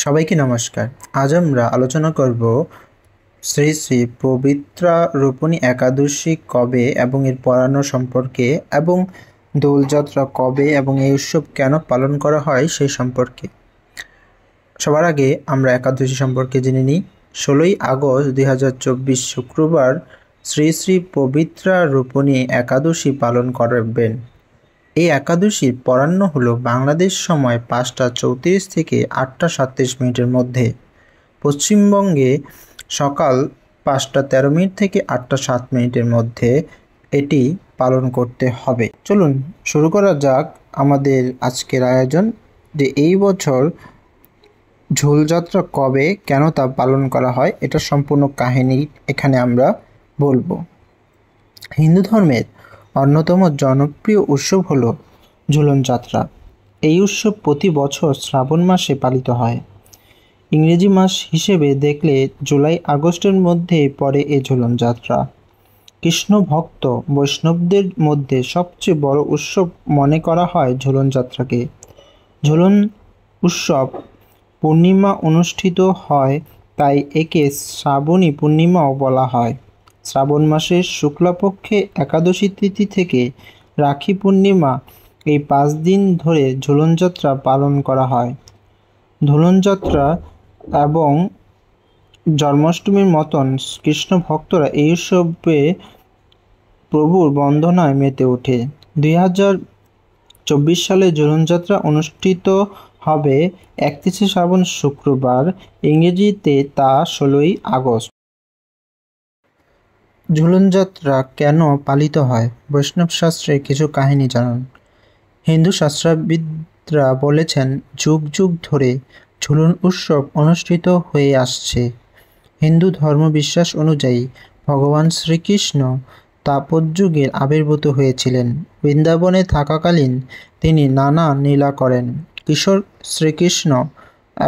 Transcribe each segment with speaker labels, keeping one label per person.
Speaker 1: সবাইকে নমস্কার আজ আমরা আলোচনা করব শ্রী শ্রী পবিত্রা রোপণী একাদশী কবে এবং এর পড়ানো সম্পর্কে এবং দোলযাত্রা কবে এবং এই উৎসব কেন পালন করা হয় সেই সম্পর্কে সবার আগে আমরা একাদশী সম্পর্কে জেনে নিই ষোলোই আগস্ট দুই শুক্রবার শ্রী শ্রী পবিত্রা রোপণী একাদশী পালন করবেন এই একাদশীর পরাহ্ন হল বাংলাদেশ সময় পাঁচটা চৌত্রিশ থেকে আটটা সাতত্রিশ মিনিটের মধ্যে পশ্চিমবঙ্গে সকাল পাঁচটা তেরো মিনিট থেকে আটটা সাত মিনিটের মধ্যে এটি পালন করতে হবে চলুন শুরু করা যাক আমাদের আজকের আয়োজন যে এই বছর ঝোলযাত্রা কবে কেন তা পালন করা হয় এটা সম্পূর্ণ কাহিনী এখানে আমরা বলবো হিন্দু ধর্মের অন্যতম জনপ্রিয় উৎসব হল ঝুলন যাত্রা এই উৎসব প্রতি বছর শ্রাবণ মাসে পালিত হয় ইংরেজি মাস হিসেবে দেখলে জুলাই আগস্টের মধ্যে পড়ে এ ঝুলন যাত্রা কৃষ্ণ ভক্ত বৈষ্ণবদের মধ্যে সবচেয়ে বড় উৎসব মনে করা হয় ঝুলন যাত্রাকে ঝুলন উৎসব পূর্ণিমা অনুষ্ঠিত হয় তাই একে শ্রাবণী পূর্ণিমাও বলা হয় শ্রাবণ মাসের শুক্লাপক্ষে একাদশী তিথি থেকে রাখি পূর্ণিমা এই পাঁচ দিন ধরে ঝুলনযাত্রা পালন করা হয় ঝুলনযাত্রা এবং জন্মাষ্টমীর মতন কৃষ্ণ ভক্তরা এই উৎসবে প্রভুর বন্দনায় মেতে ওঠে দুই হাজার চব্বিশ সালে ঝুলনযাত্রা অনুষ্ঠিত হবে একত্রিশে শ্রাবণ শুক্রবার ইংরেজিতে তা ষোলোই আগস্ট ঝুলন যাত্রা কেন পালিত হয় বৈষ্ণব শাস্ত্রে কিছু কাহিনী জানান হিন্দু শাস্ত্রবিদরা বলেছেন যুগ যুগ ধরে ঝুলন উৎসব অনুষ্ঠিত হয়ে আসছে হিন্দু ধর্মবিশ্বাস অনুযায়ী ভগবান শ্রীকৃষ্ণ তাপযুগের আবির্ভূত হয়েছিলেন বৃন্দাবনে থাকাকালীন তিনি নানা নীলা করেন কিশোর শ্রীকৃষ্ণ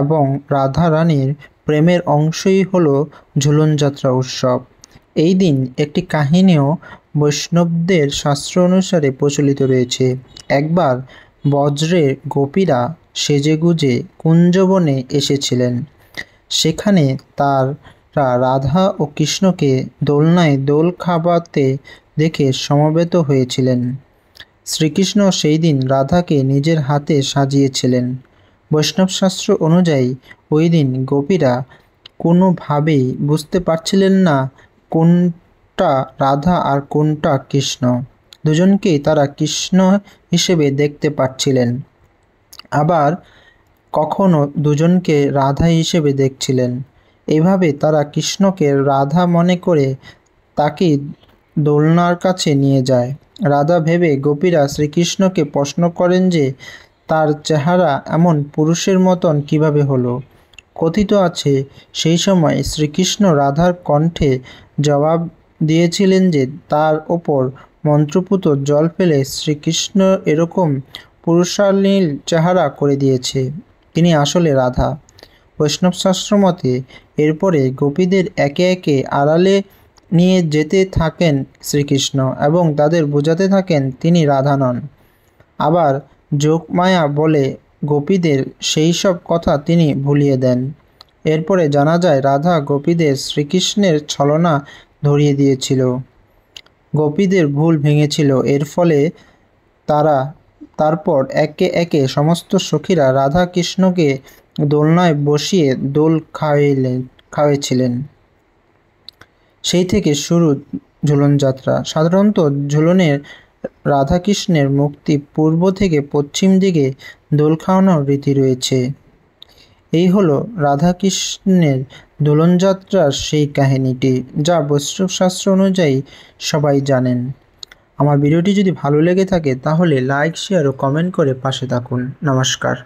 Speaker 1: এবং রাধা রানীর প্রেমের অংশই হল ঝুলন যাত্রা উৎসব এই দিন একটি কাহিনীও বৈষ্ণবদের শাস্ত্র অনুসারে প্রচলিত রয়েছে একবার বজ্রের গোপীরা সেজেগুজে কুঞ্জবনে এসেছিলেন সেখানে তার রাধা ও কৃষ্ণকে দোলনায় দোল খাবাতে দেখে সমবেত হয়েছিলেন শ্রীকৃষ্ণ সেই দিন রাধাকে নিজের হাতে সাজিয়েছিলেন বৈষ্ণব শাস্ত্র অনুযায়ী ওই দিন গোপীরা কোনোভাবেই বুঝতে পারছিলেন না কোনটা রাধা আর কোনটা কৃষ্ণ দুজনকেই তারা কৃষ্ণ হিসেবে দেখতে পাচ্ছিলেন আবার কখনো দুজনকে রাধা হিসেবে দেখছিলেন এভাবে তারা কৃষ্ণকে রাধা মনে করে তাকে দোলনার কাছে নিয়ে যায় রাধা ভেবে গোপীরা শ্রীকৃষ্ণকে প্রশ্ন করেন যে তার চেহারা এমন পুরুষের মতন কিভাবে হলো কথিত আছে সেই সময় শ্রীকৃষ্ণ রাধার কণ্ঠে জবাব দিয়েছিলেন যে তার ওপর মন্ত্রপুত জল ফেলে শ্রীকৃষ্ণ এরকম পুরুষালীল চেহারা করে দিয়েছে তিনি আসলে রাধা বৈষ্ণবশাস্ত্র মতে এরপরে গোপীদের একে একে আড়ালে নিয়ে যেতে থাকেন শ্রীকৃষ্ণ এবং তাদের বোঝাতে থাকেন তিনি রাধা নন আবার যোগমায়া বলে গোপীদের সেই সব কথা তিনি ভুলিয়ে দেন এরপরে জানা যায় রাধা গোপীদের শ্রীকৃষ্ণের ছলনা ধরিয়ে দিয়েছিল গোপীদের ভুল ভেঙেছিল এর ফলে তারা তারপর একে একে সমস্ত সখীরা রাধা কৃষ্ণকে দোলনায় বসিয়ে দোল খাওয়াইলেন খাওয়াইছিলেন সেই থেকে শুরু ঝুলন যাত্রা সাধারণত ঝুলনের রাধাকৃষ্ণের মুক্তি পূর্ব থেকে পশ্চিম দিকে দোল খাওয়ানোর রীতি রয়েছে এই হলো রাধাকৃষ্ণের দোলনযাত্রার সেই কাহিনীটি যা বৈষ্ণব শাস্ত্র অনুযায়ী সবাই জানেন আমার ভিডিওটি যদি ভালো লেগে থাকে তাহলে লাইক শেয়ার ও কমেন্ট করে পাশে থাকুন নমস্কার